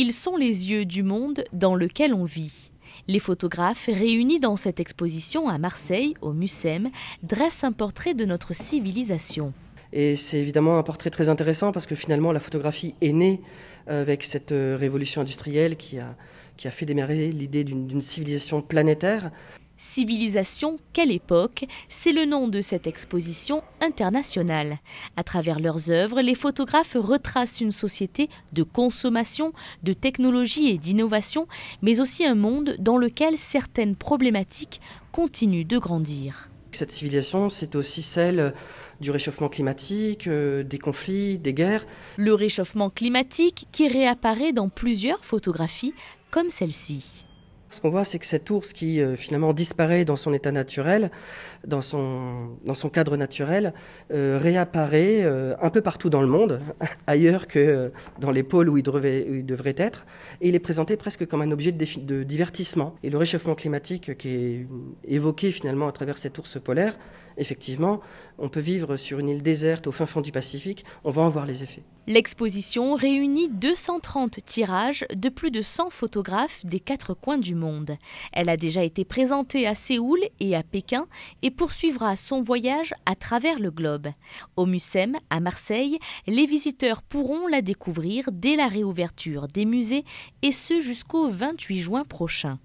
Ils sont les yeux du monde dans lequel on vit. Les photographes réunis dans cette exposition à Marseille, au Mucem, dressent un portrait de notre civilisation. Et c'est évidemment un portrait très intéressant parce que finalement la photographie est née euh, avec cette euh, révolution industrielle qui a qui a fait démarrer l'idée d'une civilisation planétaire. Civilisation, quelle époque C'est le nom de cette exposition internationale. À travers leurs œuvres, les photographes retracent une société de consommation, de technologie et d'innovation, mais aussi un monde dans lequel certaines problématiques continuent de grandir cette civilisation, c'est aussi celle euh, du réchauffement climatique, euh, des conflits, des guerres. Le réchauffement climatique qui réapparaît dans plusieurs photographies comme celle-ci. Ce qu'on voit, c'est que cet ours qui euh, finalement disparaît dans son état naturel, dans son, cadre naturel, euh, réapparaît euh, un peu partout dans le monde, ailleurs que dans les pôles où il, devrait être, et il est présenté presque comme un objet de, de divertissement. Et le réchauffement climatique qui est évoqué finalement à travers cet ours polaire, effectivement, on peut vivre sur une île déserte au fin fond du Pacifique, on va en voir les effets. L'exposition réunit 230 tirages de plus de 100 photographes des quatre coins du monde. Elle a déjà été présentée à Séoul et à Pékin et poursuivra son voyage à travers le globe. Au Mucem, à Marseille, les visiteurs pourront la découvrir dès la réouverture des musées et ce jusqu'au 28 juin prochain.